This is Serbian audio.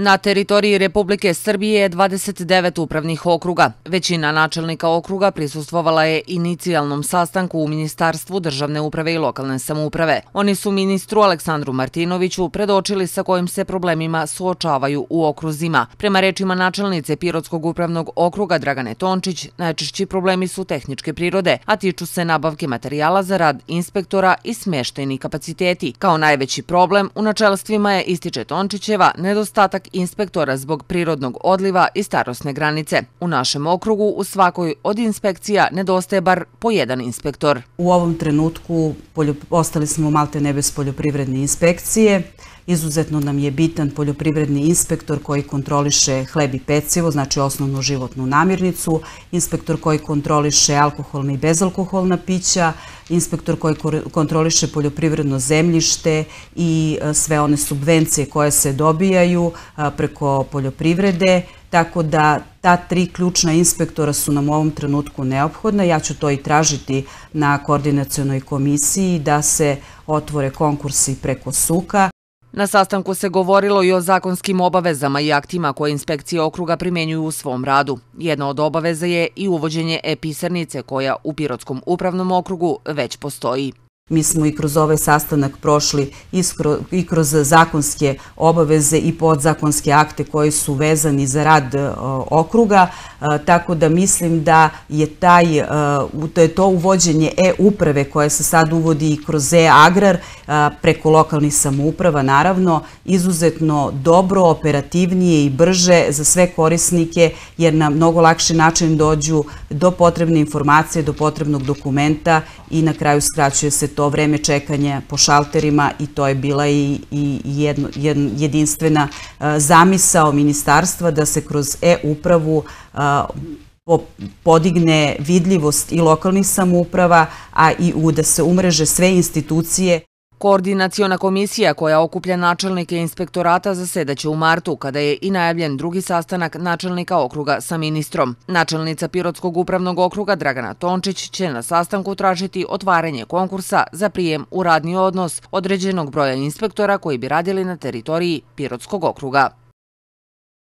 Na teritoriji Republike Srbije je 29 upravnih okruga. Većina načelnika okruga prisustvovala je inicijalnom sastanku u Ministarstvu državne uprave i lokalne samouprave. Oni su ministru Aleksandru Martinoviću predočili sa kojim se problemima suočavaju u okruzima. Prema rečima načelnice Pirotskog upravnog okruga Dragane Tončić, najčešći problemi su tehničke prirode, a tiču se nabavke materijala za rad inspektora i smešteni kapaciteti. Kao najveći problem u načelstvima je, ističe Tončićeva, nedostatak inspektora zbog prirodnog odliva i starosne granice. U našem okrugu u svakoj od inspekcija nedostaje bar po jedan inspektor. U ovom trenutku ostali smo malte nebes bez poljoprivredne inspekcije. Izuzetno nam je bitan poljoprivredni inspektor koji kontroliše hleb i pecivo, znači osnovnu životnu namirnicu, inspektor koji kontroliše alkoholna i bezalkoholna pića, inspektor koji kontroliše poljoprivredno zemljište i e, sve one subvencije koje se dobijaju, preko poljoprivrede, tako da ta tri ključna inspektora su nam u ovom trenutku neophodna. Ja ću to i tražiti na koordinacijonoj komisiji da se otvore konkursi preko suka. Na sastanku se govorilo i o zakonskim obavezama i aktima koje inspekcije okruga primenjuju u svom radu. Jedna od obaveza je i uvođenje e-pisarnice koja u Pirotskom upravnom okrugu već postoji. Mi smo i kroz ovaj sastanak prošli i kroz zakonske obaveze i podzakonske akte koji su vezani za rad e, okruga, e, tako da mislim da je taj, e, da to uvođenje e-uprave koje se sad uvodi i kroz e-agrar preko lokalnih samouprava, naravno, izuzetno dobro, operativnije i brže za sve korisnike, jer na mnogo lakši način dođu do potrebne informacije, do potrebnog dokumenta i na kraju skraćuje se to vreme čekanja po šalterima i to je bila i, i jedno, jedn, jedinstvena e, zamisao ministarstva da se kroz e-upravu e, podigne vidljivost i lokalnih samouprava, a i u da se umreže sve institucije Koordinaciona komisija koja okuplja načelnike inspektorata zasedaće u martu, kada je i najavljen drugi sastanak načelnika okruga sa ministrom. Načelnica Pirotskog upravnog okruga Dragana Tončić će na sastanku tražiti otvaranje konkursa za prijem u radni odnos određenog broja inspektora koji bi radili na teritoriji Pirotskog okruga.